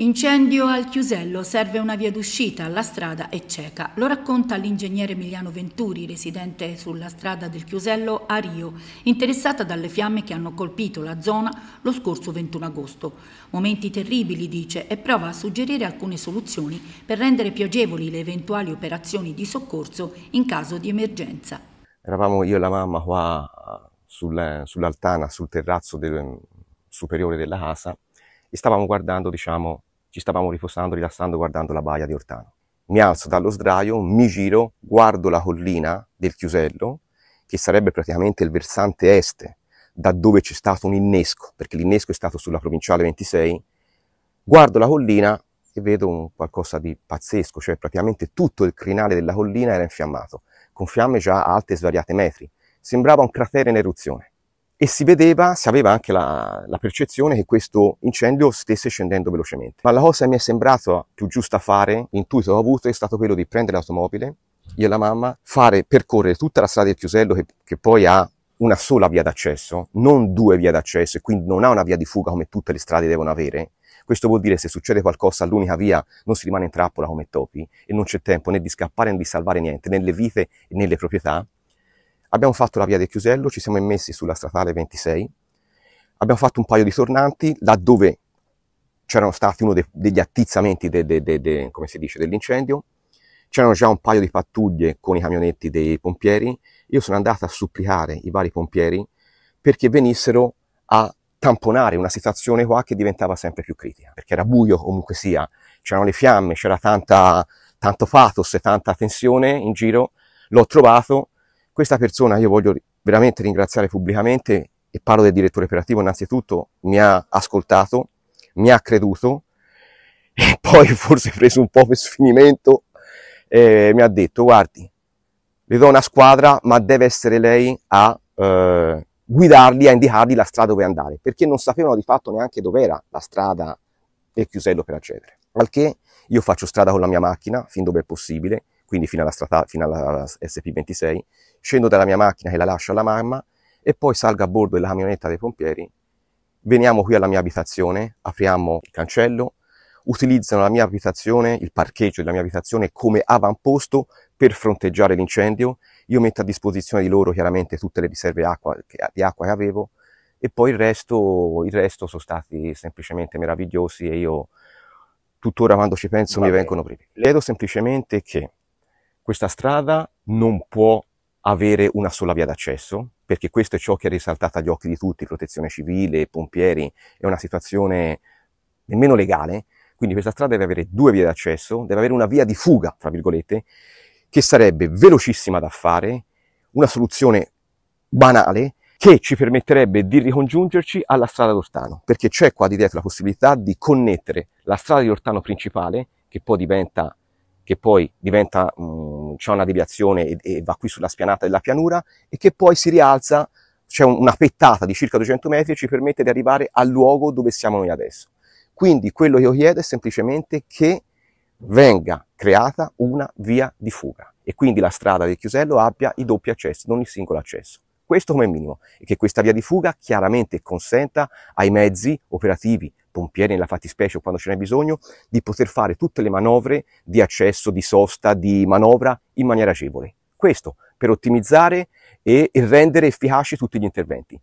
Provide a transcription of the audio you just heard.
Incendio al Chiusello, serve una via d'uscita, la strada è cieca. Lo racconta l'ingegnere Emiliano Venturi, residente sulla strada del Chiusello a Rio, interessata dalle fiamme che hanno colpito la zona lo scorso 21 agosto. Momenti terribili, dice, e prova a suggerire alcune soluzioni per rendere più agevoli le eventuali operazioni di soccorso in caso di emergenza. Eravamo io e la mamma qua sull'altana, sul terrazzo del, superiore della casa e stavamo guardando, diciamo, ci stavamo riposando, rilassando, guardando la baia di Ortano. Mi alzo dallo sdraio, mi giro, guardo la collina del Chiusello, che sarebbe praticamente il versante est, da dove c'è stato un innesco, perché l'innesco è stato sulla provinciale 26. Guardo la collina e vedo un qualcosa di pazzesco, cioè praticamente tutto il crinale della collina era infiammato, con fiamme già alte e svariate metri. Sembrava un cratere in eruzione e si vedeva, si aveva anche la, la, percezione che questo incendio stesse scendendo velocemente. Ma la cosa che mi è sembrata più giusta fare, l'intuito che ho avuto, è stato quello di prendere l'automobile, io e la mamma, fare percorrere tutta la strada del Chiusello che, che poi ha una sola via d'accesso, non due vie d'accesso e quindi non ha una via di fuga come tutte le strade devono avere. Questo vuol dire che se succede qualcosa all'unica via non si rimane in trappola come topi e non c'è tempo né di scappare né di salvare niente, nelle vite né nelle proprietà. Abbiamo fatto la via del Chiusello, ci siamo immessi sulla statale 26, abbiamo fatto un paio di tornanti laddove c'erano stati uno de, degli attizzamenti de, de, dice, dell'incendio, c'erano già un paio di pattuglie con i camionetti dei pompieri, io sono andato a supplicare i vari pompieri perché venissero a tamponare una situazione qua che diventava sempre più critica, perché era buio comunque sia, c'erano le fiamme, c'era tanta, tanto pathos e tanta tensione in giro, l'ho trovato questa persona io voglio veramente ringraziare pubblicamente e parlo del direttore operativo innanzitutto, mi ha ascoltato, mi ha creduto e poi forse preso un po' per sfinimento eh, mi ha detto guardi le do una squadra ma deve essere lei a eh, guidarli, a indicargli la strada dove andare perché non sapevano di fatto neanche dove era la strada del chiusello per accedere. Al che io faccio strada con la mia macchina fin dove è possibile, quindi fino alla, strata, fino alla SP26, scendo dalla mia macchina che la lascio alla mamma e poi salgo a bordo della camionetta dei pompieri, veniamo qui alla mia abitazione, apriamo il cancello, utilizzano la mia abitazione, il parcheggio della mia abitazione come avamposto per fronteggiare l'incendio, io metto a disposizione di loro chiaramente tutte le riserve acqua, di acqua che avevo e poi il resto, il resto sono stati semplicemente meravigliosi e io tuttora quando ci penso Va mi vengono brividi. Chiedo semplicemente che questa strada non può avere una sola via d'accesso, perché questo è ciò che è risaltato agli occhi di tutti, protezione civile, pompieri, è una situazione nemmeno legale, quindi questa strada deve avere due vie d'accesso, deve avere una via di fuga, tra virgolette, che sarebbe velocissima da fare, una soluzione banale che ci permetterebbe di ricongiungerci alla strada d'Ortano, perché c'è qua di dietro la possibilità di connettere la strada di Ortano principale, che poi diventa che poi diventa, mh, mm, c'è una deviazione e, e, va qui sulla spianata della pianura e che poi si rialza, c'è una pettata di circa 200 metri e ci permette di arrivare al luogo dove siamo noi adesso. Quindi quello che io chiedo è semplicemente che venga creata una via di fuga e quindi la strada del Chiusello abbia i doppi accessi, non il singolo accesso. Questo come minimo, e che questa via di fuga chiaramente consenta ai mezzi operativi pompieri nella fattispecie o quando ce n'è bisogno, di poter fare tutte le manovre di accesso, di sosta, di manovra in maniera agevole. Questo per ottimizzare e rendere efficaci tutti gli interventi.